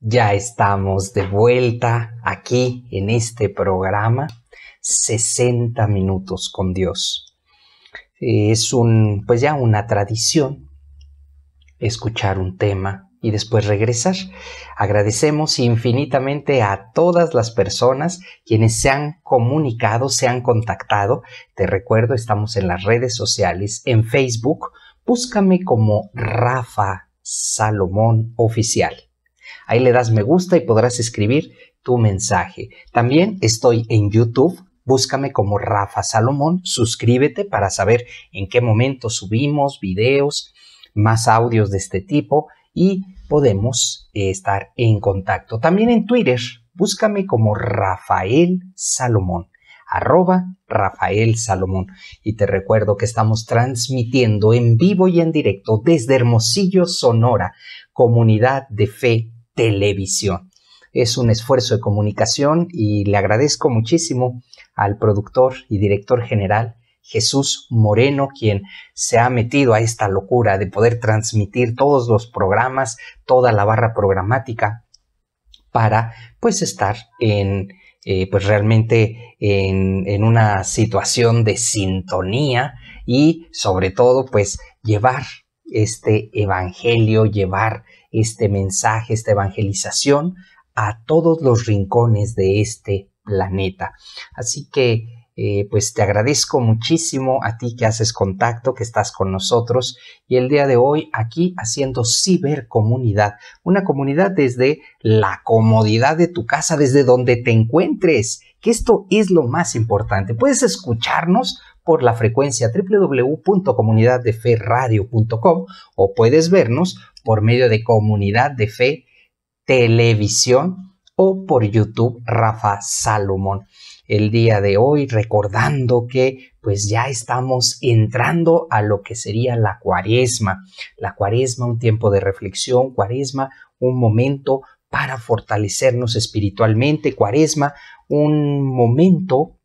Ya estamos de vuelta aquí en este programa 60 minutos con Dios. Es un pues ya una tradición escuchar un tema y después regresar. Agradecemos infinitamente a todas las personas quienes se han comunicado, se han contactado. Te recuerdo, estamos en las redes sociales, en Facebook, búscame como Rafa Salomón Oficial Ahí le das me gusta y podrás escribir tu mensaje. También estoy en YouTube. Búscame como Rafa Salomón, suscríbete para saber en qué momento subimos videos, más audios de este tipo y podemos eh, estar en contacto. También en Twitter, búscame como Rafael Salomón, arroba Rafael Salomón. Y te recuerdo que estamos transmitiendo en vivo y en directo desde Hermosillo, Sonora, comunidad de fe televisión. Es un esfuerzo de comunicación y le agradezco muchísimo al productor y director general Jesús Moreno, quien se ha metido a esta locura de poder transmitir todos los programas, toda la barra programática, para pues estar en eh, pues realmente en, en una situación de sintonía y sobre todo pues llevar este evangelio, llevar este mensaje, esta evangelización a todos los rincones de este planeta. Así que eh, pues te agradezco muchísimo a ti que haces contacto, que estás con nosotros y el día de hoy aquí haciendo cibercomunidad, una comunidad desde la comodidad de tu casa, desde donde te encuentres, que esto es lo más importante. Puedes escucharnos por la frecuencia www.comunidaddeferradio.com o puedes vernos por medio de Comunidad de Fe Televisión o por YouTube Rafa Salomón. El día de hoy recordando que pues ya estamos entrando a lo que sería la cuaresma. La cuaresma, un tiempo de reflexión, cuaresma, un momento para fortalecernos espiritualmente, cuaresma, un momento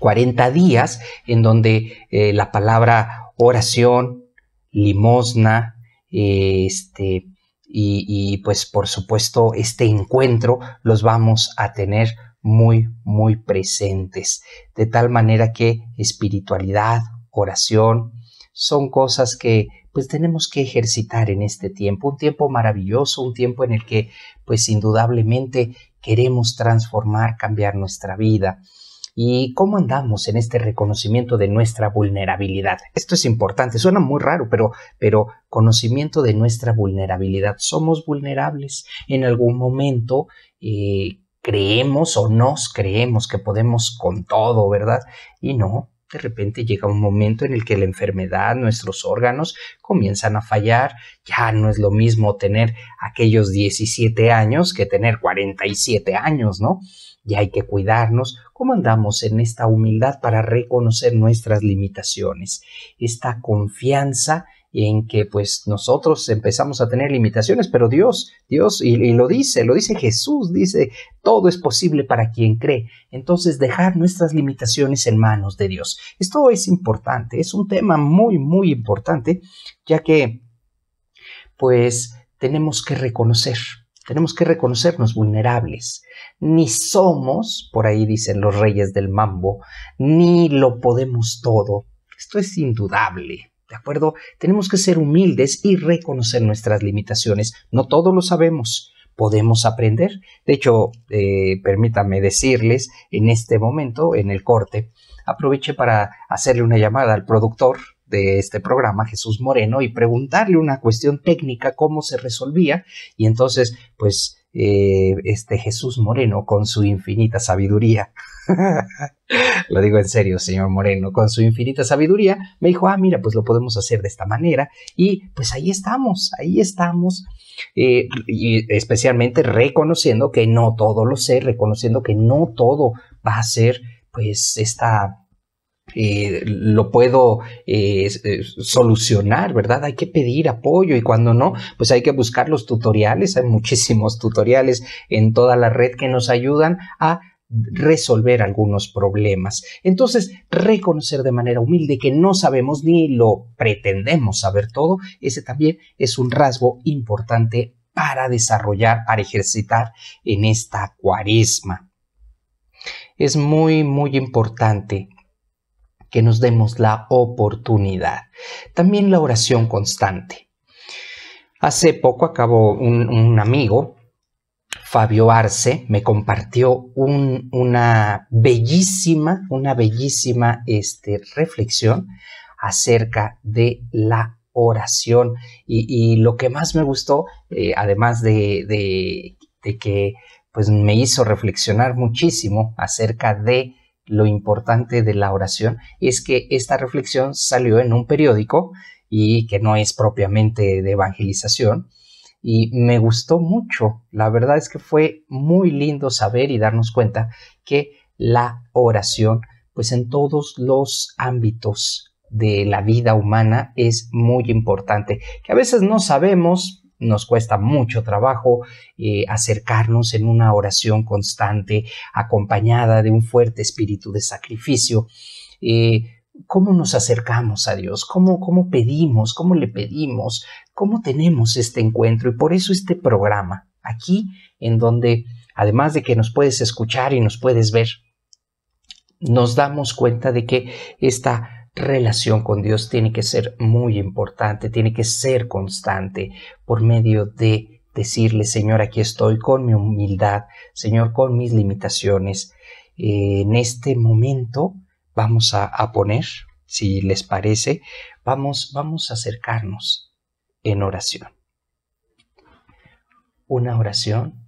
40 días en donde eh, la palabra oración, limosna, este, y, y pues por supuesto este encuentro los vamos a tener muy, muy presentes. De tal manera que espiritualidad, oración, son cosas que pues tenemos que ejercitar en este tiempo, un tiempo maravilloso, un tiempo en el que pues indudablemente queremos transformar, cambiar nuestra vida y cómo andamos en este reconocimiento de nuestra vulnerabilidad. Esto es importante, suena muy raro, pero, pero conocimiento de nuestra vulnerabilidad. Somos vulnerables en algún momento. Eh, creemos o nos creemos que podemos con todo, ¿verdad? Y no, de repente llega un momento en el que la enfermedad, nuestros órganos comienzan a fallar. Ya no es lo mismo tener aquellos 17 años que tener 47 años, ¿no? y hay que cuidarnos, ¿cómo andamos en esta humildad para reconocer nuestras limitaciones? Esta confianza en que pues nosotros empezamos a tener limitaciones, pero Dios, Dios, y, y, lo dice, lo dice Jesús, dice, todo es posible para quien cree. Entonces, dejar nuestras limitaciones en manos de Dios. Esto es importante, es un tema muy, muy importante, ya que pues tenemos que reconocer, tenemos que reconocernos vulnerables. Ni somos, por ahí dicen los reyes del mambo, ni lo podemos todo. Esto es indudable. ¿De acuerdo? Tenemos que ser humildes y reconocer nuestras limitaciones. No todo lo sabemos. Podemos aprender. De hecho, eh, permítanme decirles en este momento, en el corte, aproveche para hacerle una llamada al productor de este programa, Jesús Moreno, y preguntarle una cuestión técnica, cómo se resolvía, y entonces, pues, eh, este Jesús Moreno, con su infinita sabiduría, lo digo en serio, señor Moreno, con su infinita sabiduría, me dijo, ah, mira, pues lo podemos hacer de esta manera, y pues ahí estamos, ahí estamos, eh, y especialmente reconociendo que no todo lo sé, reconociendo que no todo va a ser, pues, esta eh, lo puedo eh, eh, solucionar, ¿verdad? Hay que pedir apoyo y cuando no, pues hay que buscar los tutoriales. Hay muchísimos tutoriales en toda la red que nos ayudan a resolver algunos problemas. Entonces, reconocer de manera humilde que no sabemos ni lo pretendemos saber todo, ese también es un rasgo importante para desarrollar, para ejercitar en esta cuaresma. Es muy, muy importante que nos demos la oportunidad. También la oración constante. Hace poco acabó un, amigo, Fabio Arce, me compartió una bellísima, una bellísima este, reflexión acerca de la oración. Y, lo que más me gustó, eh, además de, de, de que pues, me hizo reflexionar muchísimo acerca de lo importante de la oración es que esta reflexión salió en un periódico y que no es propiamente de evangelización. Y me gustó mucho. La verdad es que fue muy lindo saber y darnos cuenta que la oración, pues en todos los ámbitos de la vida humana es muy importante, que a veces no sabemos nos cuesta mucho trabajo eh, acercarnos en una oración constante acompañada de un fuerte espíritu de sacrificio. Eh, ¿Cómo nos acercamos a Dios? ¿Cómo, ¿Cómo pedimos? ¿Cómo le pedimos? ¿Cómo tenemos este encuentro? Y por eso este programa, aquí en donde, además de que nos puedes escuchar y nos puedes ver, nos damos cuenta de que esta relación con Dios tiene que ser muy importante, tiene que ser constante por medio de decirle, Señor, aquí estoy con mi humildad, Señor, con mis limitaciones. en este momento vamos a, a, poner, si les parece, vamos, vamos a acercarnos en oración. Una oración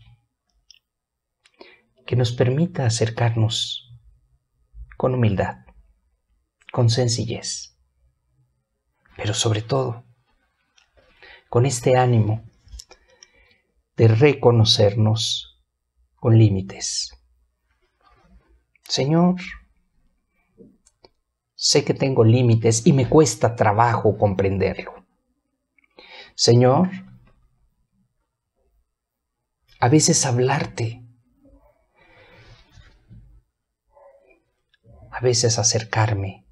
que nos permita acercarnos con humildad con sencillez, pero sobre todo con este ánimo de reconocernos con límites. Señor, sé que tengo límites y me cuesta trabajo comprenderlo. Señor, a veces hablarte, a veces acercarme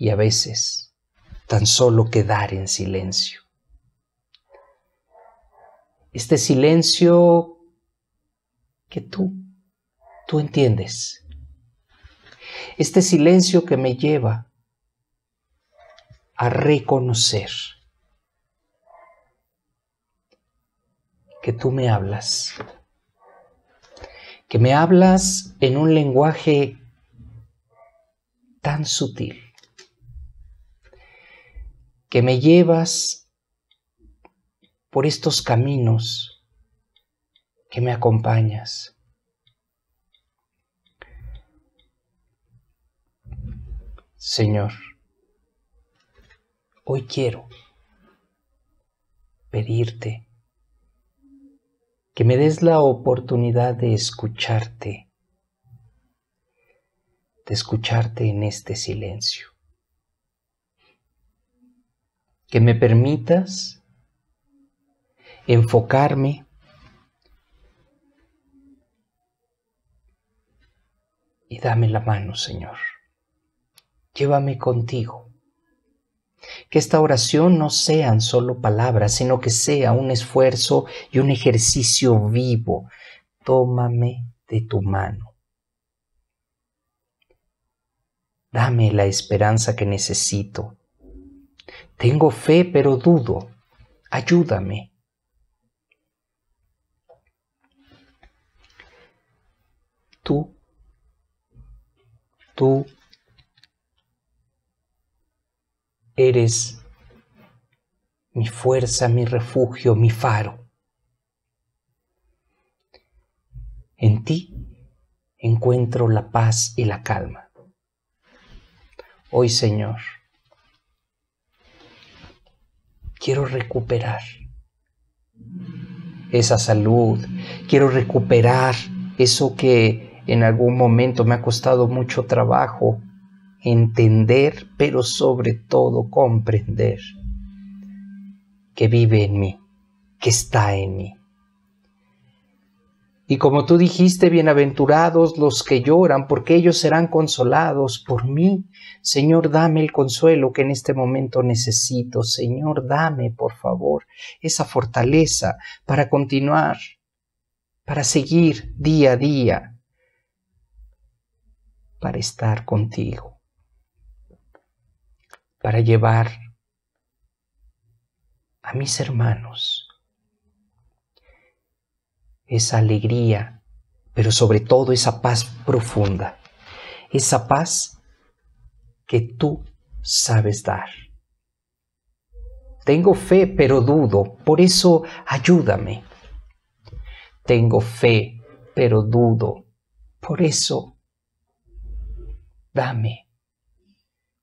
y a veces tan solo quedar en silencio. Este silencio que tú, tú entiendes. Este silencio que me lleva a reconocer que tú me hablas, que me hablas en un lenguaje tan sutil que me llevas por estos caminos, que me acompañas. Señor, hoy quiero pedirte que me des la oportunidad de escucharte, de escucharte en este silencio que me permitas enfocarme y dame la mano, Señor. Llévame contigo. Que esta oración no sean solo palabras, sino que sea un esfuerzo y un ejercicio vivo. Tómame de tu mano. Dame la esperanza que necesito tengo fe, pero dudo. Ayúdame. Tú, tú eres mi fuerza, mi refugio, mi faro. En ti encuentro la paz y la calma. Hoy, Señor, quiero recuperar esa salud, quiero recuperar eso que en algún momento me ha costado mucho trabajo entender, pero sobre todo comprender que vive en mí, que está en mí. Y como tú dijiste, bienaventurados los que lloran, porque ellos serán consolados por mí. Señor, dame el consuelo que en este momento necesito. Señor, dame, por favor, esa fortaleza para continuar, para seguir día a día, para estar contigo, para llevar a mis hermanos esa alegría, pero sobre todo esa paz profunda, esa paz que tú sabes dar. Tengo fe, pero dudo, por eso ayúdame. Tengo fe, pero dudo, por eso dame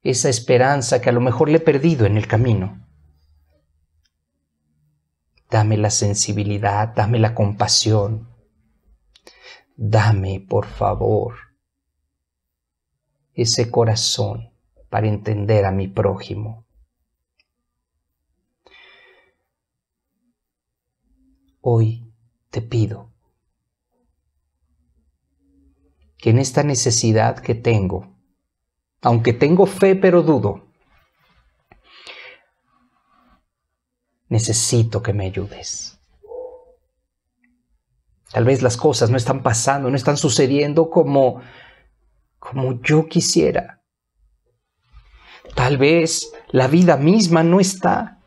esa esperanza que a lo mejor le he perdido en el camino. Dame la sensibilidad, dame la compasión. Dame, por favor, ese corazón para entender a mi prójimo. Hoy te pido que en esta necesidad que tengo, aunque tengo fe pero dudo, necesito que me ayudes. Tal vez las cosas no están pasando, no están sucediendo como como yo quisiera. Tal vez la vida misma no está,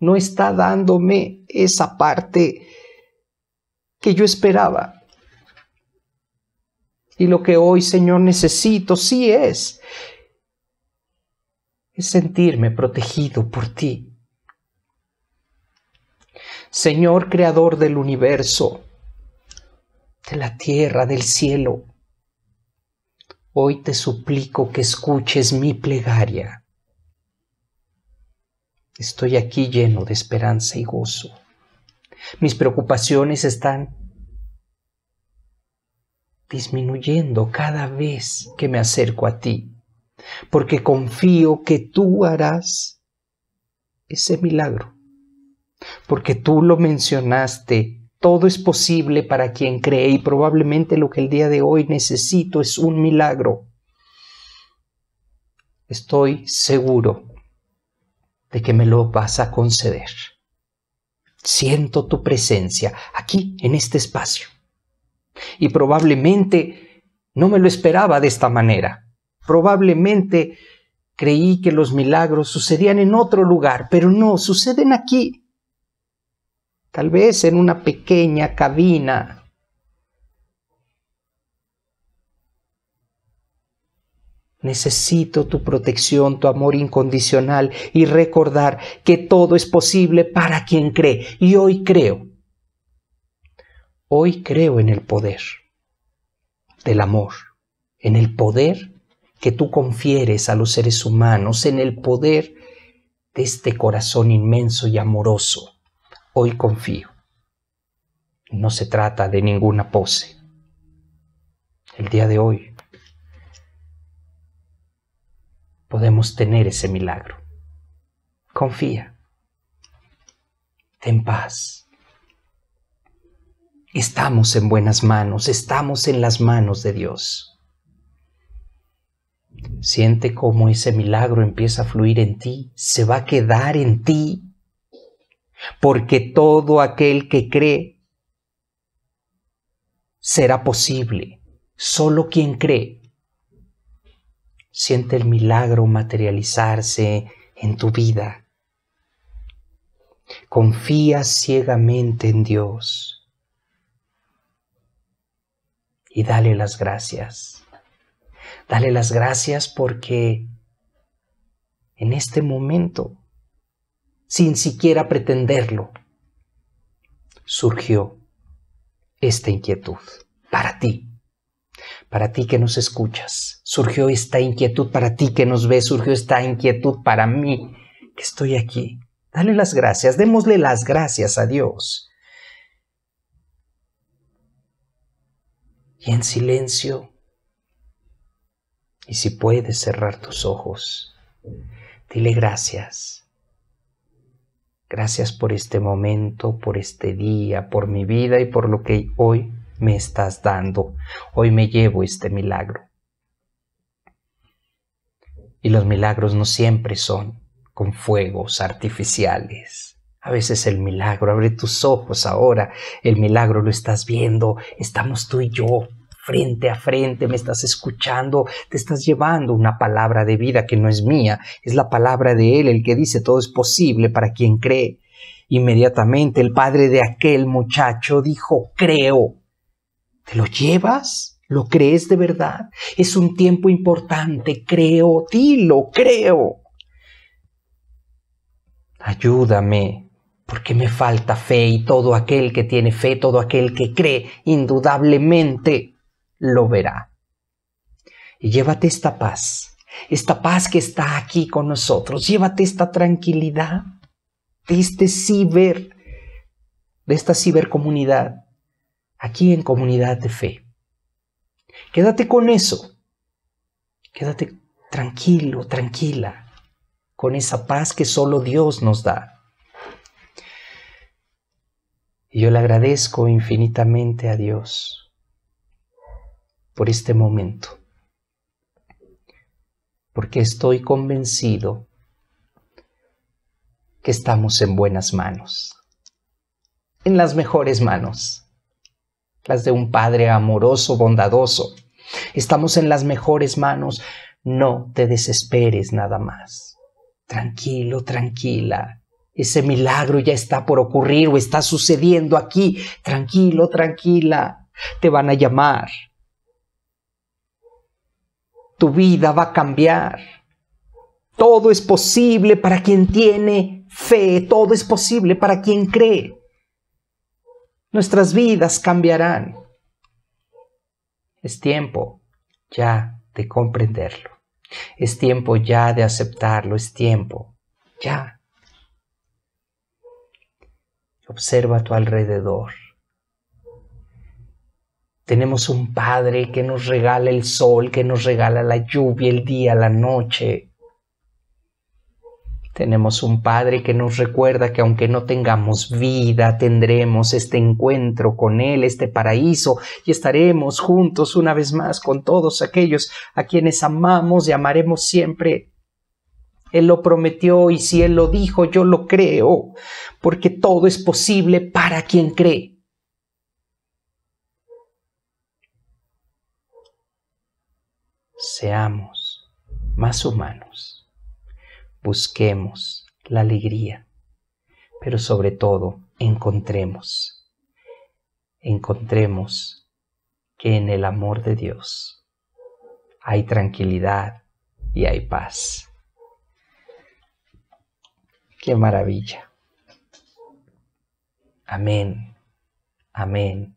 no está dándome esa parte que yo esperaba. Y lo que hoy, Señor, necesito sí es, es sentirme protegido por ti. Señor, creador del universo, de la tierra, del cielo, hoy te suplico que escuches mi plegaria. Estoy aquí lleno de esperanza y gozo. Mis preocupaciones están disminuyendo cada vez que me acerco a ti, porque confío que tú harás ese milagro, porque tú lo mencionaste todo es posible para quien cree y probablemente lo que el día de hoy necesito es un milagro. Estoy seguro de que me lo vas a conceder. Siento tu presencia aquí en este espacio. Y probablemente no me lo esperaba de esta manera. Probablemente creí que los milagros sucedían en otro lugar, pero no, suceden aquí tal vez en una pequeña cabina. Necesito tu protección, tu amor incondicional y recordar que todo es posible para quien cree. Y hoy creo. Hoy creo en el poder del amor, en el poder que tú confieres a los seres humanos, en el poder de este corazón inmenso y amoroso hoy confío. No se trata de ninguna pose. El día de hoy podemos tener ese milagro. Confía. Ten paz. Estamos en buenas manos, estamos en las manos de Dios. Siente cómo ese milagro empieza a fluir en ti, se va a quedar en ti porque todo aquel que cree será posible. Solo quien cree siente el milagro materializarse en tu vida. Confía ciegamente en Dios y dale las gracias. Dale las gracias porque en este momento sin siquiera pretenderlo, surgió esta inquietud para ti. Para ti que nos escuchas, surgió esta inquietud para ti que nos ves, surgió esta inquietud para mí que estoy aquí. Dale las gracias, démosle las gracias a Dios. Y en silencio, y si puedes cerrar tus ojos, dile gracias. Gracias por este momento, por este día, por mi vida y por lo que hoy me estás dando. Hoy me llevo este milagro. Y los milagros no siempre son con fuegos artificiales. A veces el milagro, abre tus ojos ahora, el milagro lo estás viendo, estamos tú y yo, frente a frente, me estás escuchando, te estás llevando una palabra de vida que no es mía, es la palabra de Él, el que dice todo es posible para quien cree. Inmediatamente el padre de aquel muchacho dijo, creo. ¿Te lo llevas? ¿Lo crees de verdad? Es un tiempo importante, creo, dilo, creo. Ayúdame, porque me falta fe y todo aquel que tiene fe, todo aquel que cree, indudablemente lo verá. Y llévate esta paz, esta paz que está aquí con nosotros, llévate esta tranquilidad de este ciber, de esta cibercomunidad, aquí en comunidad de fe. Quédate con eso, quédate tranquilo, tranquila, con esa paz que solo Dios nos da. Y yo le agradezco infinitamente a Dios por este momento, porque estoy convencido que estamos en buenas manos, en las mejores manos, las de un Padre amoroso, bondadoso. Estamos en las mejores manos, no te desesperes nada más. Tranquilo, tranquila. Ese milagro ya está por ocurrir o está sucediendo aquí. Tranquilo, tranquila. Te van a llamar, tu vida va a cambiar. Todo es posible para quien tiene fe, todo es posible para quien cree. Nuestras vidas cambiarán. Es tiempo ya de comprenderlo. Es tiempo ya de aceptarlo. Es tiempo ya. Observa a tu alrededor. Tenemos un Padre que nos regala el sol, que nos regala la lluvia, el día, la noche. Tenemos un Padre que nos recuerda que aunque no tengamos vida, tendremos este encuentro con Él, este paraíso, y estaremos juntos una vez más con todos aquellos a quienes amamos y amaremos siempre. Él lo prometió y si Él lo dijo, yo lo creo, porque todo es posible para quien cree. seamos más humanos, busquemos la alegría, pero sobre todo encontremos, encontremos que en el amor de Dios hay tranquilidad y hay paz. Qué maravilla. Amén, amén,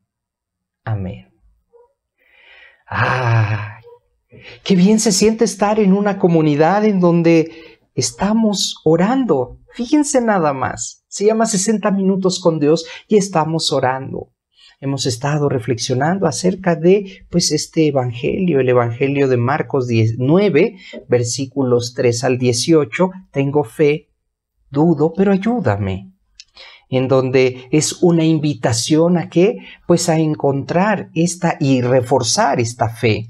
amén. Ah, Qué bien se siente estar en una comunidad en donde estamos orando. Fíjense nada más. Se llama 60 minutos con Dios y estamos orando. Hemos estado reflexionando acerca de pues este evangelio, el evangelio de Marcos 19, versículos 3 al 18, tengo fe, dudo, pero ayúdame. En donde es una invitación a que pues a encontrar esta y reforzar esta fe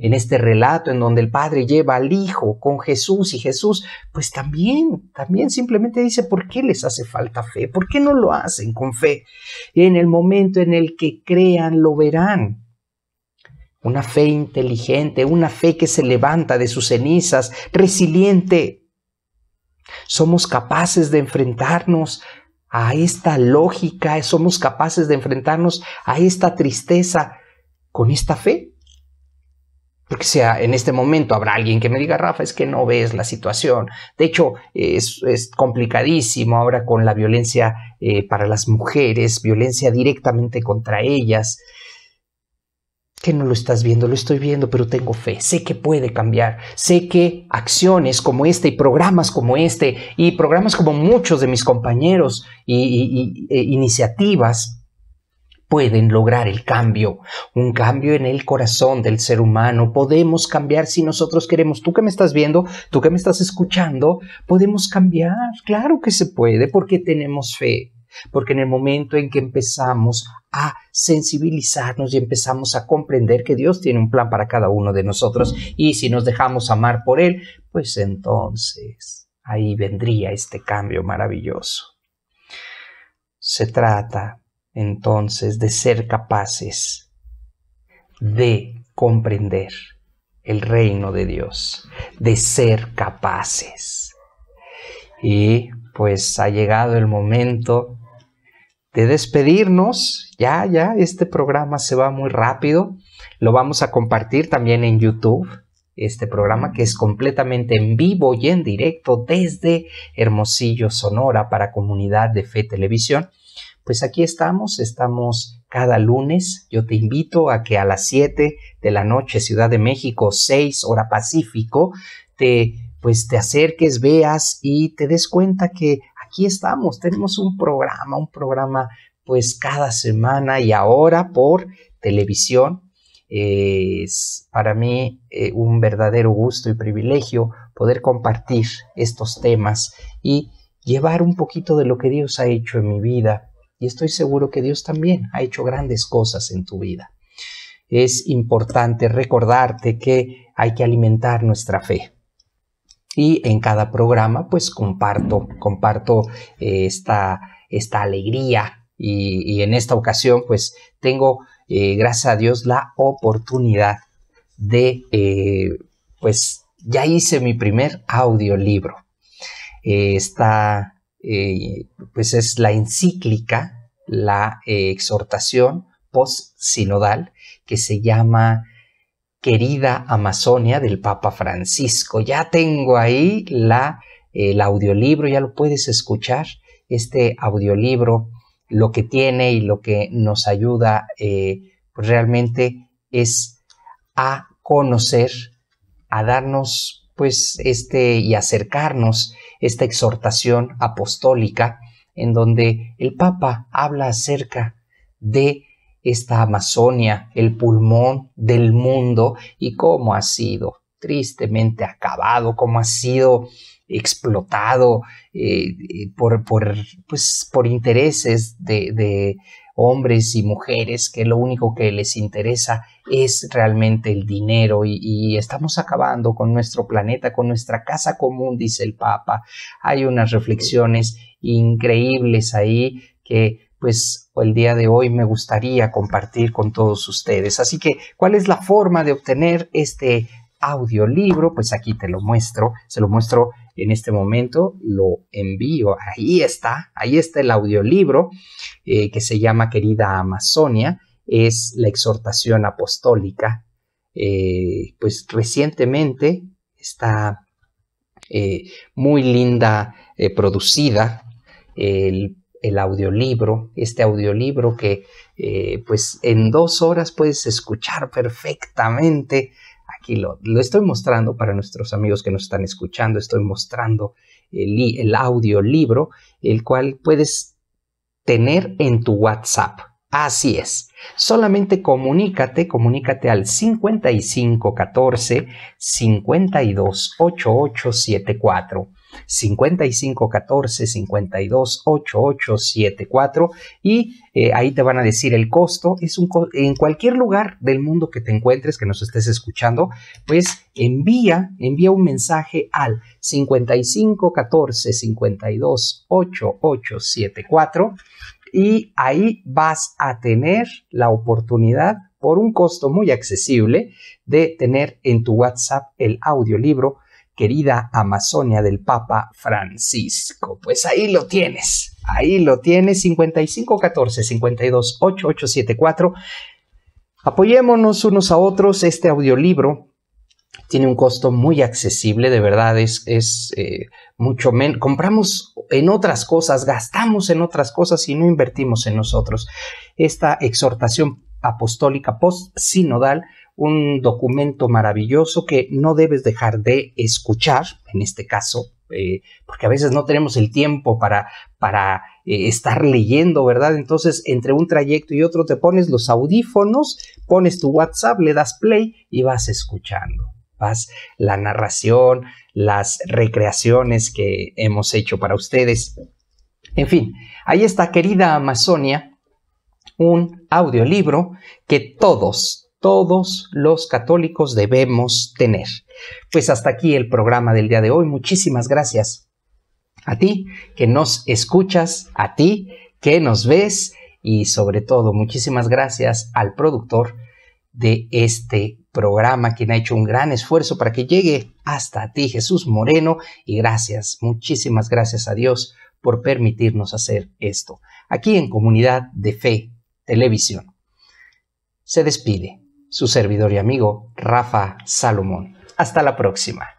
en este relato en donde el Padre lleva al Hijo con Jesús y Jesús, pues también, también simplemente dice, ¿por qué les hace falta fe? ¿Por qué no lo hacen con fe? Y En el momento en el que crean, lo verán. Una fe inteligente, una fe que se levanta de sus cenizas, resiliente. Somos capaces de enfrentarnos a esta lógica, somos capaces de enfrentarnos a esta tristeza con esta fe porque sea, en este momento habrá alguien que me diga, Rafa, es que no ves la situación. De hecho, es, complicadísimo ahora con la violencia eh, para las mujeres, violencia directamente contra ellas. Que no lo estás viendo, lo estoy viendo, pero tengo fe, sé que puede cambiar, sé que acciones como este y programas como este y programas como muchos de mis compañeros y, e iniciativas pueden lograr el cambio, un cambio en el corazón del ser humano. Podemos cambiar si nosotros queremos. Tú que me estás viendo, tú que me estás escuchando, podemos cambiar. Claro que se puede porque tenemos fe. Porque en el momento en que empezamos a sensibilizarnos y empezamos a comprender que Dios tiene un plan para cada uno de nosotros y si nos dejamos amar por Él, pues entonces ahí vendría este cambio maravilloso. Se trata entonces de ser capaces de comprender el reino de Dios, de ser capaces. Y pues ha llegado el momento de despedirnos. Ya, ya, este programa se va muy rápido. Lo vamos a compartir también en YouTube, este programa que es completamente en vivo y en directo desde Hermosillo, Sonora, para Comunidad de Fe Televisión. Pues aquí estamos, estamos cada lunes. Yo te invito a que a las 7 de la noche, Ciudad de México, 6 hora Pacífico, te pues te acerques, veas y te des cuenta que aquí estamos, tenemos un programa, un programa pues cada semana y ahora por televisión. Es para mí eh, un verdadero gusto y privilegio poder compartir estos temas y llevar un poquito de lo que Dios ha hecho en mi vida y estoy seguro que Dios también ha hecho grandes cosas en tu vida. Es importante recordarte que hay que alimentar nuestra fe. Y en cada programa pues comparto, comparto eh, esta, esta, alegría y, en esta ocasión pues tengo, eh, gracias a Dios, la oportunidad de eh, pues ya hice mi primer audiolibro. está eh, pues es la encíclica, la eh, exhortación post-sinodal que se llama Querida Amazonia del Papa Francisco. Ya tengo ahí la, eh, el audiolibro, ya lo puedes escuchar, este audiolibro, lo que tiene y lo que nos ayuda pues realmente es a conocer, a darnos pues este y acercarnos esta exhortación apostólica en donde el Papa habla acerca de esta Amazonia, el pulmón del mundo y cómo ha sido tristemente acabado, cómo ha sido explotado eh, eh, por, pues, por intereses de, hombres y mujeres que lo único que les interesa es realmente el dinero y, estamos acabando con nuestro planeta, con nuestra casa común, dice el Papa. Hay unas reflexiones increíbles ahí que pues el día de hoy me gustaría compartir con todos ustedes. Así que, ¿cuál es la forma de obtener este audiolibro? Pues aquí te lo muestro, se lo muestro en este momento lo envío. Ahí está, ahí está el audiolibro eh, que se llama Querida Amazonia, es la exhortación apostólica. Eh, pues recientemente está eh, muy linda producida el, el, audiolibro, este audiolibro que pues en dos horas puedes escuchar perfectamente aquí lo, estoy mostrando para nuestros amigos que nos están escuchando, estoy mostrando el, el audio el cual puedes tener en tu WhatsApp. Así es. Solamente comunícate, comunícate al 5514 528874. 5514-528874 y ahí te van a decir el costo. Es un en cualquier lugar del mundo que te encuentres, que nos estés escuchando, pues envía, envía un mensaje al 5514-528874 y ahí vas a tener la oportunidad por un costo muy accesible de tener en tu WhatsApp el audiolibro querida Amazonia del Papa Francisco. Pues ahí lo tienes, ahí lo tienes, 5514-528874. Apoyémonos unos a otros, este audiolibro tiene un costo muy accesible, de verdad es, es eh, mucho menos. Compramos en otras cosas, gastamos en otras cosas y no invertimos en nosotros. Esta exhortación apostólica post-sinodal un documento maravilloso que no debes dejar de escuchar, en este caso, eh, porque a veces no tenemos el tiempo para, para eh, estar leyendo, ¿verdad? Entonces, entre un trayecto y otro te pones los audífonos, pones tu WhatsApp, le das play y vas escuchando. Vas la narración, las recreaciones que hemos hecho para ustedes. En fin, ahí está, querida Amazonia, un audiolibro que todos todos los católicos debemos tener. Pues hasta aquí el programa del día de hoy. Muchísimas gracias a ti que nos escuchas, a ti que nos ves y sobre todo muchísimas gracias al productor de este programa, quien ha hecho un gran esfuerzo para que llegue hasta ti, Jesús Moreno, y gracias, muchísimas gracias a Dios por permitirnos hacer esto, aquí en Comunidad de Fe Televisión. Se despide su servidor y amigo Rafa Salomón. Hasta la próxima.